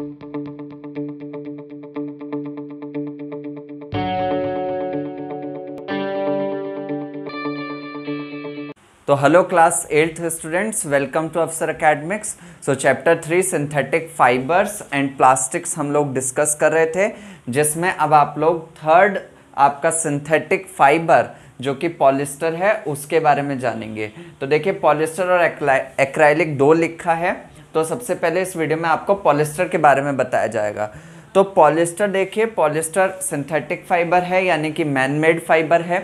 तो hello class eighth students welcome to Afsar academics so chapter three synthetic fibres and plastics हम लोग discuss कर रहे थे जिसमें अब आप लोग थर्ड आपका सिंथेटिक फाइबर जो कि पॉलिस्टर है उसके बारे में जानेंगे तो देखिए पॉलिस्टर और एक्राइलिक दो लिखा है तो सबसे पहले इस वीडियो में आपको पॉलिस्टर के बारे में बताया जाएगा तो पॉलिस्टर देखिए पॉलिस्टर सिंथेटिक फाइबर है यानी कि मैन मेड फाइबर है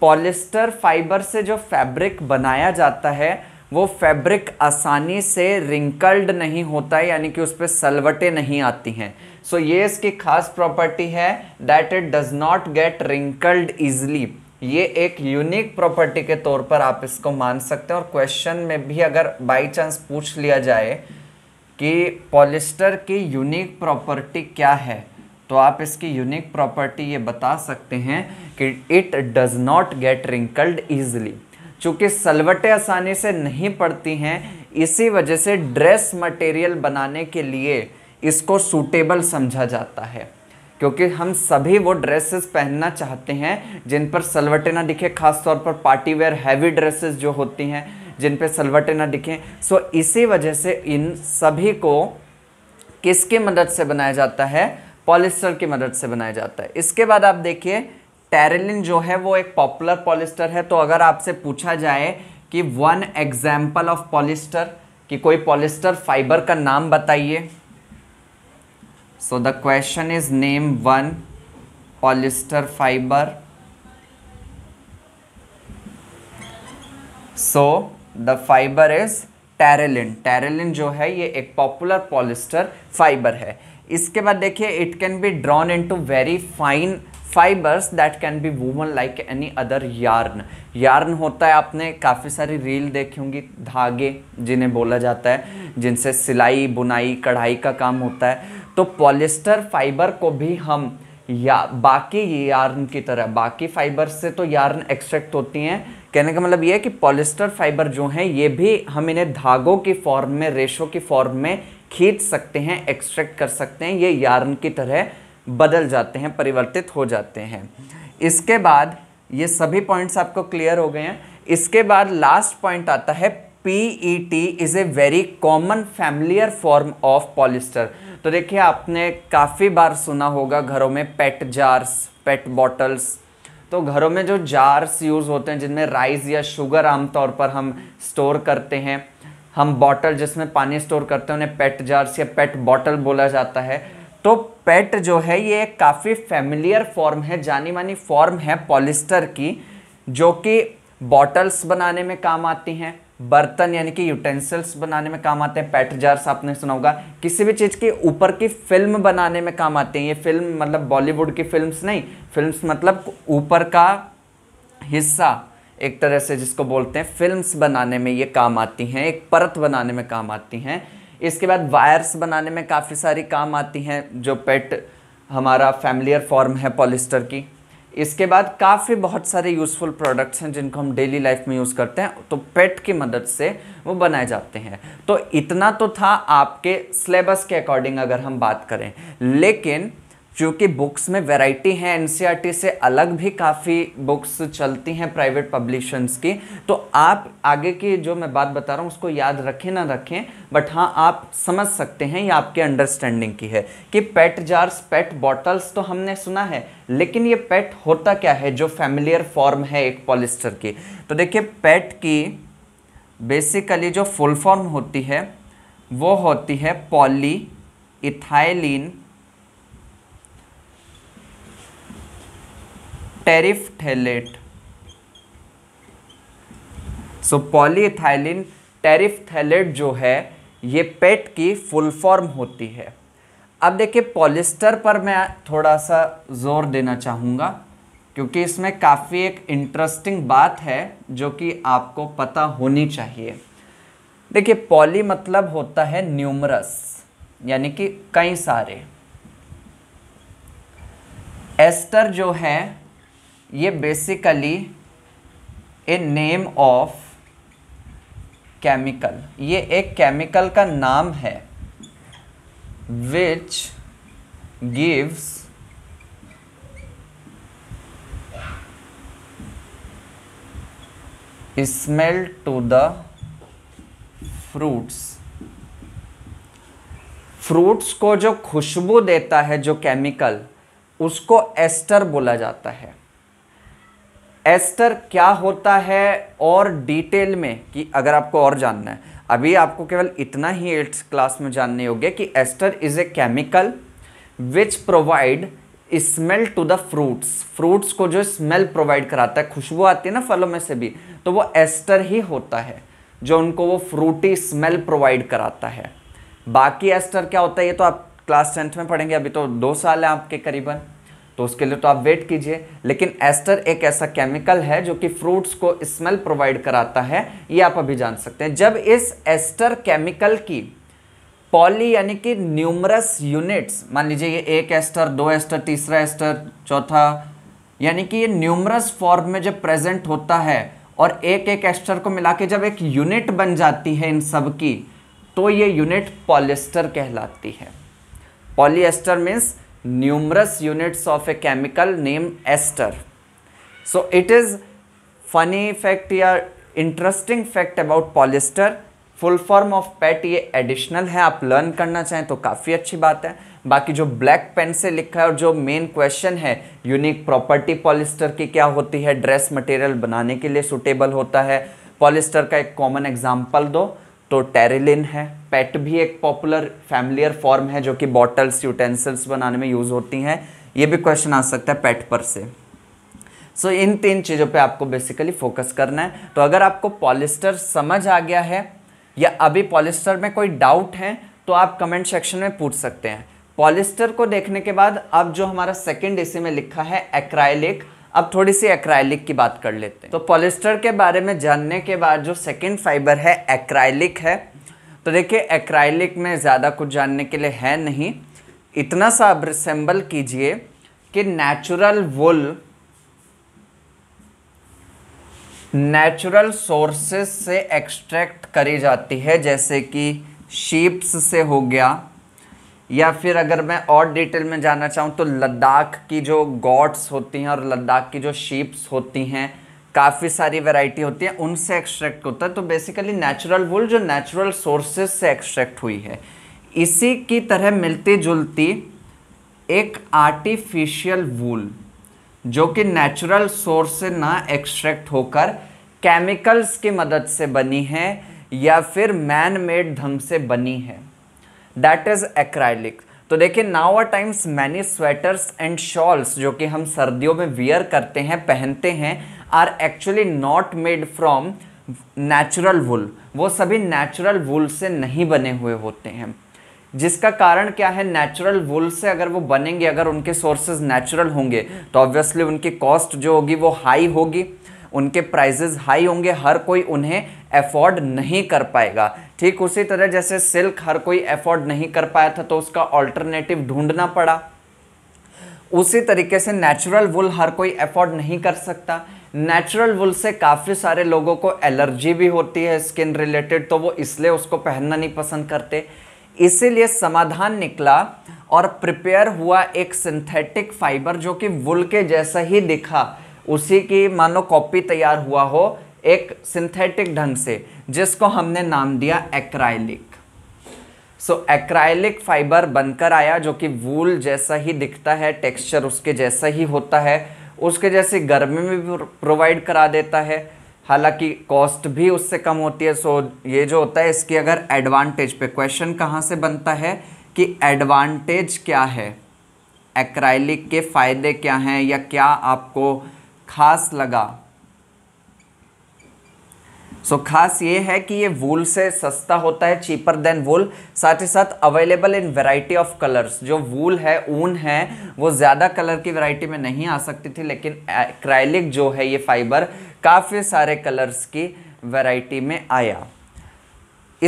पॉलिस्टर फाइबर से जो फैब्रिक बनाया जाता है वो फैब्रिक आसानी से रिंकल्ड नहीं होता है यानी कि उस पर सलवटें नहीं आती हैं सो so, ये इसकी खास प्रॉपर्टी है that it does not get wrinkled easily ये एक यूनिक प्रॉपर्टी के तौर पर आप इसको मान सकते हैं और क्वेश्चन में भी अगर बाई चांस पूछ लिया जाए कि पॉलिस्टर की यूनिक प्रॉपर्टी क्या है तो आप इसकी यूनिक प्रॉपर्टी ये बता सकते हैं कि it does not get wrinkled easily चूँकि सलवटें आसानी से नहीं पड़ती हैं इसी वजह से ड्रेस मटेरियल बनाने के लिए इसको सूटेबल समझा जाता है क्योंकि हम सभी वो ड्रेसेस पहनना चाहते हैं जिन पर सलवटें ना दिखे खासतौर पर पार्टी वेयर हैवी ड्रेसेस जो होती हैं जिन पर सलवटें ना दिखें सो इसी वजह से इन सभी को किसकी मदद से बनाया जाता है पॉलिस्टर की मदद से बनाया जाता है इसके बाद आप देखिए टेरेलिन जो है वो एक पॉपुलर पॉलिस्टर है तो अगर आपसे पूछा जाए कि वन एग्जाम्पल ऑफ पॉलिस्टर कि कोई पॉलिस्टर फाइबर का नाम बताइए so the question is name one polyester fiber so the fiber is terylene terylene जो है ये एक पॉपुलर पॉलिस्टर फाइबर है इसके बाद देखिए it can be drawn into very fine fibres that can be woven like any other yarn yarn होता है आपने काफ़ी सारी रील देखी होंगी धागे जिन्हें बोला जाता है जिनसे सिलाई बुनाई कढ़ाई का काम होता है तो पॉलिस्टर फाइबर को भी हम या बाकी यार्न की तरह बाकी फाइबर से तो यार्न एक्सट्रैक्ट होती हैं कहने का मतलब ये है कि पॉलिस्टर फाइबर जो हैं ये भी हम इन्हें धागों की फॉर्म में रेशों की फॉर्म में खींच सकते हैं एक्सट्रैक्ट कर सकते हैं ये यार्न की तरह बदल जाते हैं परिवर्तित हो जाते हैं इसके बाद ये सभी पॉइंट्स आपको क्लियर हो गए हैं इसके बाद लास्ट पॉइंट आता है PET is a very common familiar form of polyester तो देखिए आपने काफ़ी बार सुना होगा घरों में पेट जार्स पेट बॉटल्स तो घरों में जो जार्स यूज़ होते हैं जिनमें राइस या शुगर आमतौर पर हम स्टोर करते हैं हम बॉटल जिसमें पानी स्टोर करते हैं उन्हें पेट जार्स या पेट बॉटल बोला जाता है तो पेट जो है ये एक काफ़ी फैमिलियर फॉर्म है जानी मानी फॉर्म है पॉलिस्टर की जो कि बॉटल्स बनाने में काम आती हैं बर्तन यानी कि यूटेंसिल्स बनाने में काम आते हैं पैट जार्स आपने सुना होगा किसी भी चीज़ के ऊपर की फिल्म बनाने में काम आते हैं ये फिल्म मतलब बॉलीवुड की फिल्म्स नहीं फिल्म्स मतलब ऊपर का हिस्सा एक तरह से जिसको बोलते हैं फिल्म्स बनाने में ये काम आती हैं एक परत बनाने में काम आती हैं इसके बाद वायर्स बनाने में काफ़ी सारी काम आती हैं जो पेट हमारा फैमिलियर फॉर्म है पॉलिस्टर की इसके बाद काफ़ी बहुत सारे यूज़फुल प्रोडक्ट्स हैं जिनको हम डेली लाइफ में यूज़ करते हैं तो पेट की मदद से वो बनाए जाते हैं तो इतना तो था आपके सिलेबस के अकॉर्डिंग अगर हम बात करें लेकिन जो कि बुक्स में वैरायटी है एन से अलग भी काफ़ी बुक्स चलती हैं प्राइवेट पब्लिशंस की तो आप आगे की जो मैं बात बता रहा हूँ उसको याद रखें ना रखें बट हाँ आप समझ सकते हैं ये आपके अंडरस्टैंडिंग की है कि पेट जार्स पेट बॉटल्स तो हमने सुना है लेकिन ये पेट होता क्या है जो फैमिलियर फॉर्म है एक पॉलिस्टर की तो देखिए पेट की बेसिकली जो फुल फॉर्म होती है वो होती है polyethylene terephthalate so polyethylene terephthalate जो है ये पेट की फुल फॉर्म होती है अब देखिए पॉलिस्टर पर मैं थोड़ा सा जोर देना चाहूँगा क्योंकि इसमें काफ़ी एक इंटरेस्टिंग बात है जो कि आपको पता होनी चाहिए देखिए पॉली मतलब होता है न्यूमरस यानी कि कई सारे एस्टर जो है ये basically a name of chemical ये एक केमिकल का नाम है which gives smell to the fruits fruits को जो खुशबू देता है जो केमिकल उसको एस्टर बोला जाता है एस्टर क्या होता है और डिटेल में कि अगर आपको और जानना है अभी आपको केवल इतना ही एट्थ क्लास में जानने होंगे कि ester is a chemical which provide smell to the fruits fruits को जो स्मेल प्रोवाइड कराता है खुशबू आती है ना फलों में से भी तो वो एस्टर ही होता है जो उनको वो फ्रूटी स्मेल प्रोवाइड कराता है बाकी एस्टर क्या होता है ये तो आप क्लास टेंथ में पढ़ेंगे अभी तो दो साल है आपके करीबन तो उसके लिए तो आप वेट कीजिए लेकिन एस्टर एक ऐसा केमिकल है जो कि फ्रूट्स को स्मेल प्रोवाइड कराता है ये आप अभी जान सकते हैं जब इस एस्टर केमिकल की पॉली यानी कि न्यूमरस यूनिट्स मान लीजिए ये एक एस्टर दो एस्टर तीसरा एस्टर चौथा यानी कि ये न्यूमरस फॉर्म में जब प्रेजेंट होता है और एक एक एस्टर को मिला के जब एक यूनिट बन जाती है इन सब की तो ये यूनिट पॉलिस्टर कहलाती है polyester means numerous units of a chemical named ester. So it is funny fact या interesting fact about polyester. Full form of PET ये एडिशनल है आप लर्न करना चाहें तो काफ़ी अच्छी बात है बाकी जो ब्लैक पेन से लिखा है और जो मेन क्वेश्चन है यूनिक प्रॉपर्टी पॉलिस्टर की क्या होती है ड्रेस मटेरियल बनाने के लिए सुटेबल होता है पॉलिस्टर का एक कॉमन एग्जाम्पल दो तो टेरिलिन है पेट भी एक पॉपुलर फैमिलियर फॉर्म है जो कि बॉटल्स यूटेंसिल्स बनाने में यूज़ होती हैं ये भी क्वेश्चन आ सकता है पेट पर से सो so, इन तीन चीज़ों पे आपको बेसिकली फोकस करना है तो अगर आपको पॉलिस्टर समझ आ गया है या अभी पॉलिस्टर में कोई डाउट है तो आप कमेंट सेक्शन में पूछ सकते हैं पॉलिस्टर को देखने के बाद अब जो हमारा सेकेंड इसी में लिखा है एक्राइलिक अब थोड़ी सी एक्राइलिक की बात कर लेते हैं तो पॉलिस्टर के बारे में जानने के बाद जो सेकेंड फाइबर है एक्राइलिक है तो देखिए एक्राइलिक में ज़्यादा कुछ जानने के लिए है नहीं इतना सा अब रिसेंबल कीजिए कि नेचुरल वुल नेचुरल सोर्सेस से एक्सट्रैक्ट करी जाती है जैसे कि शीप्स से हो गया या फिर अगर मैं और डिटेल में जाना चाहूँ तो लद्दाख की जो गॉड्स होती हैं और लद्दाख की जो शीप्स होती हैं काफ़ी सारी वैरायटी होती है उनसे एक्सट्रैक्ट होता है तो बेसिकली नेचुरल वुल जो नेचुरल सोर्सेज से एक्सट्रैक्ट हुई है इसी की तरह मिलती जुलती एक आर्टिफिशियल वूल जो कि नेचुरल सोर्स से ना एक्सट्रैक्ट होकर केमिकल्स की मदद से बनी है या फिर मैन मेड ढंग से बनी है दैट इज एक्राइलिक तो देखिए now are times many sweaters and shawls जो कि हम सर्दियों में वियर करते हैं पहनते हैं are actually not made from natural wool वो सभी नेचुरल वुल से नहीं बने हुए होते हैं जिसका कारण क्या है नेचुरल वुल से अगर वो बनेंगे अगर उनके सोर्सेज नेचुरल होंगे तो ऑब्वियसली उनकी कॉस्ट जो होगी वो हाई होगी उनके प्राइजेज हाई होंगे हर कोई उन्हें अफोर्ड नहीं कर पाएगा ठीक उसी तरह जैसे सिल्क हर कोई अफोर्ड नहीं कर पाया था तो उसका ऑल्टरनेटिव ढूंढना पड़ा उसी तरीके से नेचुरल वुल हर कोई अफोर्ड नहीं कर सकता नेचुरल वुल से काफ़ी सारे लोगों को एलर्जी भी होती है स्किन रिलेटेड तो वो इसलिए उसको पहनना नहीं पसंद करते इसीलिए समाधान निकला और प्रिपेयर हुआ एक सिंथेटिक फाइबर जो कि वुल के जैसा ही दिखा उसी की मानो कॉपी तैयार हुआ हो एक सिंथेटिक ढंग से जिसको हमने नाम दिया एक्राइलिक सो एक्राइलिक फाइबर बनकर आया जो कि वूल जैसा ही दिखता है टेक्सचर उसके जैसा ही होता है उसके जैसे गर्मी में भी प्रोवाइड करा देता है हालांकि कॉस्ट भी उससे कम होती है सो ये जो होता है इसकी अगर एडवांटेज पे क्वेश्चन कहाँ से बनता है कि एडवांटेज क्या है एक्राइलिक के फ़ायदे क्या हैं या क्या आपको खास लगा सो so, खास ये है कि ये वूल से सस्ता होता है चीपर देन वूल साथ ही साथ available in variety of colours जो वूल है ऊन है वो ज़्यादा कलर की वैरायटी में नहीं आ सकती थी लेकिन क्राइलिक जो है ये फाइबर काफ़ी सारे कलर्स की वैरायटी में आया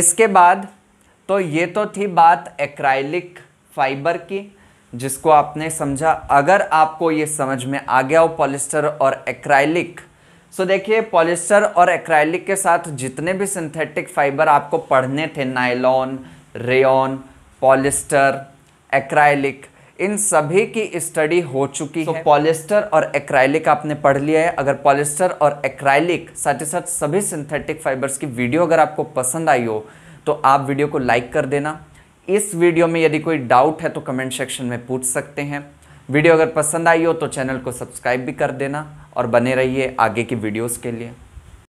इसके बाद तो ये तो थी बात एक्राइलिक फाइबर की जिसको आपने समझा अगर आपको ये समझ में आ गया हो पॉलिस्टर और एक्राइलिक सो देखिए पॉलिस्टर और एक्राइलिक के साथ जितने भी सिंथेटिक फाइबर आपको पढ़ने थे नाइलॉन रेन पॉलिस्टर एक्राइलिक इन सभी की स्टडी हो चुकी so, है पॉलिस्टर और एक्राइलिक आपने पढ़ लिया है अगर पॉलिस्टर और एक्राइलिक साथ ही साथ सभी सिंथेटिक फाइबर्स की वीडियो अगर आपको पसंद आई हो तो आप वीडियो को लाइक कर देना इस वीडियो में यदि कोई डाउट है तो कमेंट सेक्शन में पूछ सकते हैं वीडियो अगर पसंद आई हो तो चैनल को सब्सक्राइब भी कर देना और बने रहिए आगे की वीडियोस के लिए